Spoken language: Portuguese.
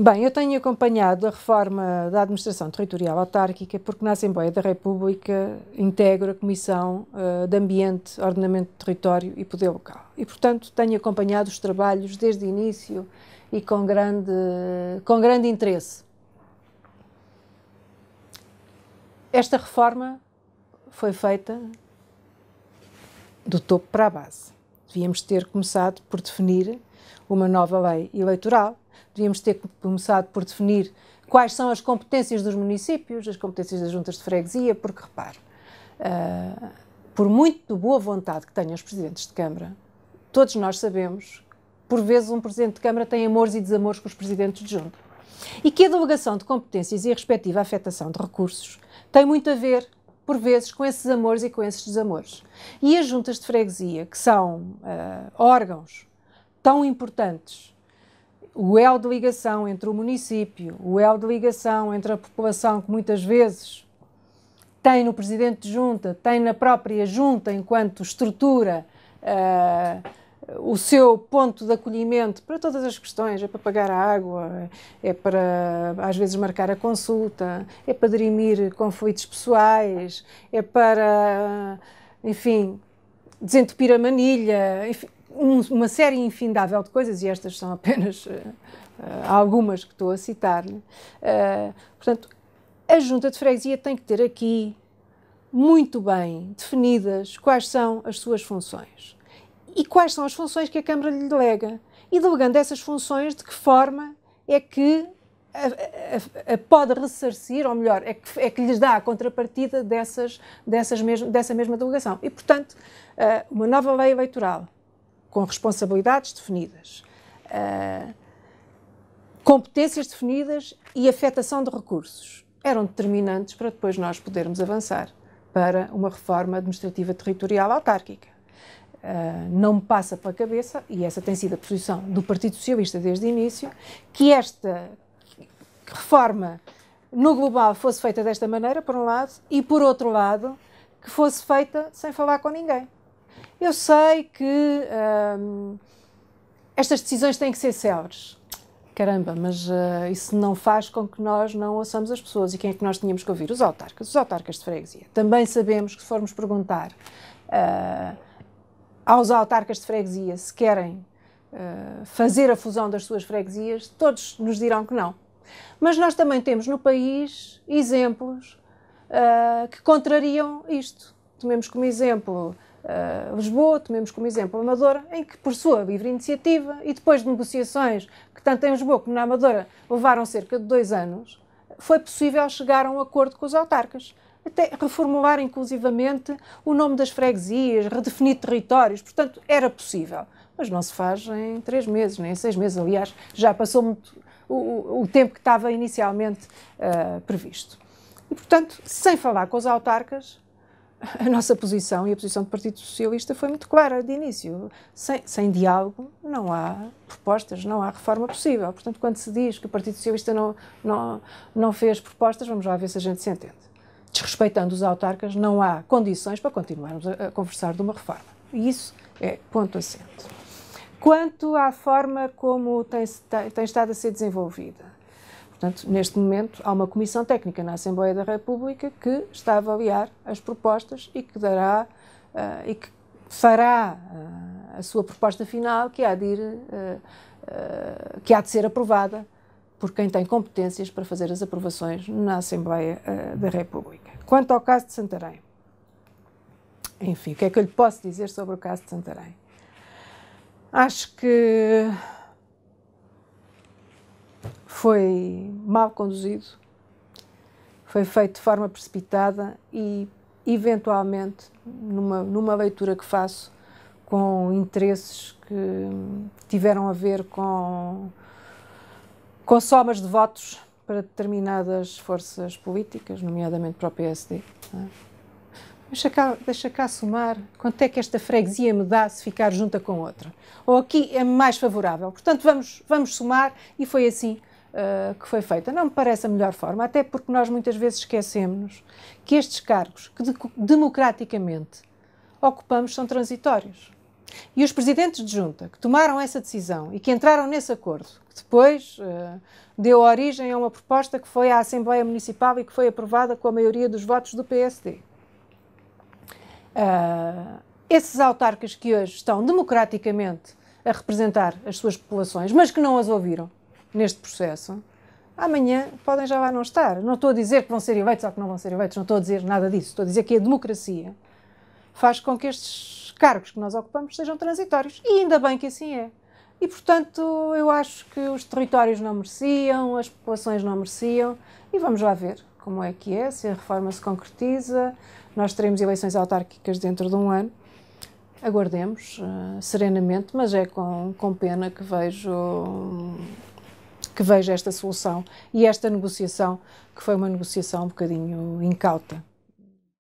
Bem, eu tenho acompanhado a reforma da administração territorial autárquica porque na Assembleia da República integro a Comissão uh, de Ambiente, Ordenamento de Território e Poder Local. E, portanto, tenho acompanhado os trabalhos desde o início e com grande, com grande interesse. Esta reforma foi feita do topo para a base. Devíamos ter começado por definir uma nova lei eleitoral, devíamos ter começado por definir quais são as competências dos municípios, as competências das juntas de freguesia, porque repare, uh, por muito boa vontade que tenham os presidentes de Câmara, todos nós sabemos por vezes um presidente de Câmara tem amores e desamores com os presidentes de junta. E que a delegação de competências e a respectiva afetação de recursos tem muito a ver por vezes, com esses amores e com esses desamores. E as juntas de freguesia, que são uh, órgãos tão importantes, o elo de ligação entre o município, o elo de ligação entre a população, que muitas vezes tem no presidente de junta, tem na própria junta enquanto estrutura. Uh, o seu ponto de acolhimento para todas as questões, é para pagar a água, é para às vezes marcar a consulta, é para dirimir conflitos pessoais, é para, enfim, desentupir a manilha, enfim, uma série infindável de coisas, e estas são apenas uh, algumas que estou a citar. Né? Uh, portanto, a junta de freguesia tem que ter aqui muito bem definidas quais são as suas funções e quais são as funções que a Câmara lhe delega. E delegando essas funções, de que forma é que a, a, a pode ressarcir, ou melhor, é que, é que lhes dá a contrapartida dessas, dessas mesmo, dessa mesma delegação. E, portanto, eh, uma nova lei eleitoral, com responsabilidades definidas, eh, competências definidas e afetação de recursos, eram determinantes para depois nós podermos avançar para uma reforma administrativa territorial autárquica. Ah, não me passa pela cabeça, e essa tem sido a posição do Partido Socialista desde o início, que esta reforma no global fosse feita desta maneira, por um lado, e por outro lado, que fosse feita sem falar com ninguém. Eu sei que ah, estas decisões têm que ser céleres. Caramba, mas uh, isso não faz com que nós não ouçamos as pessoas. E quem é que nós tínhamos que ouvir? Os autarcas, os autarcas de freguesia. Também sabemos que se formos perguntar aos autarcas de freguesia se querem uh, fazer a fusão das suas freguesias, todos nos dirão que não. Mas nós também temos no país exemplos uh, que contrariam isto. Tomemos como exemplo uh, Lisboa, tomemos como exemplo Amadora, em que, por sua livre iniciativa e depois de negociações que tanto em Lisboa como na Amadora levaram cerca de dois anos, foi possível chegar a um acordo com os autarcas até reformular inclusivamente o nome das freguesias, redefinir territórios, portanto, era possível. Mas não se faz em três meses, nem em seis meses. Aliás, já passou muito, o, o tempo que estava inicialmente uh, previsto. E, portanto, sem falar com os autarcas, a nossa posição e a posição do Partido Socialista foi muito clara de início. Sem, sem diálogo não há propostas, não há reforma possível. Portanto, quando se diz que o Partido Socialista não, não, não fez propostas, vamos lá ver se a gente se entende desrespeitando os autarcas, não há condições para continuarmos a, conversar de uma reforma. E isso é ponto assente. Quanto à forma como tem, tem, tem estado a ser desenvolvida, portanto, neste momento há uma comissão técnica na Assembleia da República que está a avaliar as propostas e que dará uh, e que fará uh, a sua proposta final, que há de ir, uh, que há de ser aprovada por quem tem competências para fazer as aprovações na Assembleia uh, da República. Quanto ao caso de Santarém, enfim, o que é que eu lhe posso dizer sobre o caso de Santarém? Acho que foi mal conduzido, foi feito de forma precipitada e, eventualmente, numa, numa leitura que faço, com interesses que tiveram a ver com somas de votos para determinadas forças políticas, nomeadamente para o PSD. É? Deixa, cá, deixa cá somar quanto é que esta freguesia me dá se ficar junta com outra. Ou aqui é mais favorável. Portanto, vamos, vamos somar e foi assim Uh, que foi feita. Não me parece a melhor forma, até porque nós muitas vezes esquecemos que estes cargos que de democraticamente ocupamos são transitórios. E os presidentes de junta que tomaram essa decisão e que entraram nesse acordo depois eh, deu origem a uma proposta que foi à Assembleia Municipal e que foi aprovada com a maioria dos votos do PSD. Eh, esses autarcas que hoje estão democraticamente a representar as suas populações, mas que não as ouviram neste processo, amanhã podem já lá não estar. Não estou a dizer que vão ser eleitos ou que não vão ser eleitos, não estou a dizer nada disso. Estou a dizer que a democracia faz com que estes cargos que nós ocupamos sejam transitórios. E ainda bem que assim é. E, portanto, eu acho que os territórios não mereciam, as populações não mereciam, e vamos lá ver como é que é, se a reforma se concretiza. Nós teremos eleições autárquicas dentro de um ano. Aguardemos uh, serenamente, mas é com, com pena que vejo que vejo esta solução e esta negociação, que foi uma negociação um bocadinho incauta.